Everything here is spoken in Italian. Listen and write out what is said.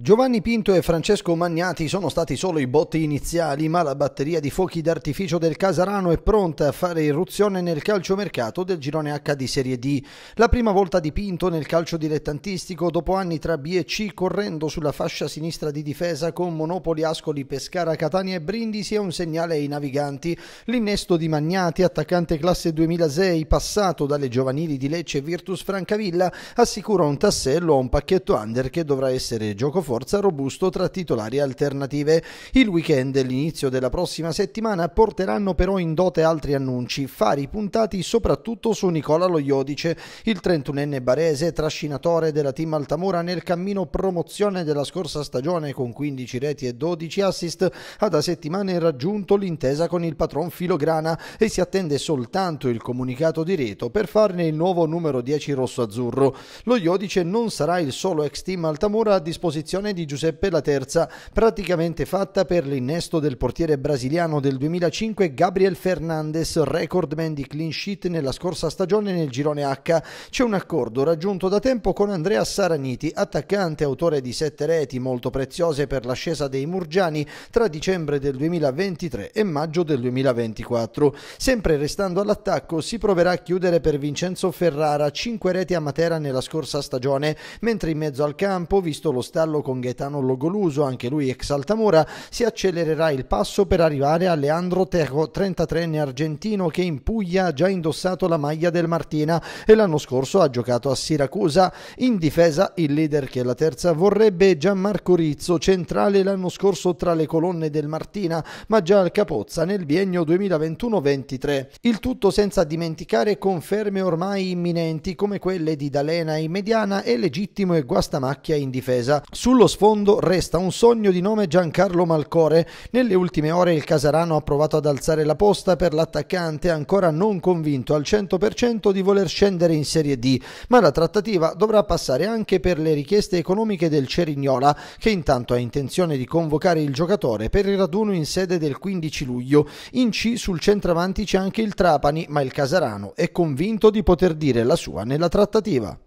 Giovanni Pinto e Francesco Magnati sono stati solo i botti iniziali, ma la batteria di fuochi d'artificio del Casarano è pronta a fare irruzione nel calciomercato del girone H di Serie D. La prima volta di Pinto nel calcio dilettantistico dopo anni tra B e C correndo sulla fascia sinistra di difesa con Monopoli, Ascoli, Pescara, Catania e Brindisi è un segnale ai naviganti. L'innesto di Magnati, attaccante classe 2006, passato dalle giovanili di Lecce e Virtus Francavilla, assicura un tassello a un pacchetto under che dovrà essere gioco forza robusto tra titolari alternative. Il weekend e l'inizio della prossima settimana porteranno però in dote altri annunci, fari puntati soprattutto su Nicola Loiodice, il 31enne barese trascinatore della team Altamura nel cammino promozione della scorsa stagione con 15 reti e 12 assist, ha da settimane raggiunto l'intesa con il patron Filograna e si attende soltanto il comunicato di Reto per farne il nuovo numero 10 rosso-azzurro. Lo non sarà il solo ex team Altamura a disposizione azione di Giuseppe La Terza, praticamente fatta per l'innesto del portiere brasiliano del 2005 Gabriel Fernandes, recordman di clean sheet nella scorsa stagione nel girone H. C'è un accordo raggiunto da tempo con Andrea Saraniti, attaccante autore di sette reti molto preziose per l'ascesa dei Murgiani tra dicembre del 2023 e maggio del 2024. Sempre restando all'attacco si proverà a chiudere per Vincenzo Ferrara cinque reti a Matera nella scorsa stagione, mentre in mezzo al campo, visto lo stallo con con Gaetano Logoluso, anche lui ex Altamura, si accelererà il passo per arrivare a Leandro Teco, 33enne argentino che in Puglia ha già indossato la maglia del Martina e l'anno scorso ha giocato a Siracusa. In difesa il leader che la terza vorrebbe Gianmarco Rizzo, centrale l'anno scorso tra le colonne del Martina, ma già al Capozza nel biennio 2021-23. Il tutto senza dimenticare conferme ormai imminenti come quelle di D'Alena in mediana e Legittimo e Guastamacchia in difesa. Sul sullo sfondo resta un sogno di nome Giancarlo Malcore. Nelle ultime ore il Casarano ha provato ad alzare la posta per l'attaccante ancora non convinto al 100% di voler scendere in Serie D, ma la trattativa dovrà passare anche per le richieste economiche del Cerignola, che intanto ha intenzione di convocare il giocatore per il raduno in sede del 15 luglio. In C sul centravanti c'è anche il Trapani, ma il Casarano è convinto di poter dire la sua nella trattativa.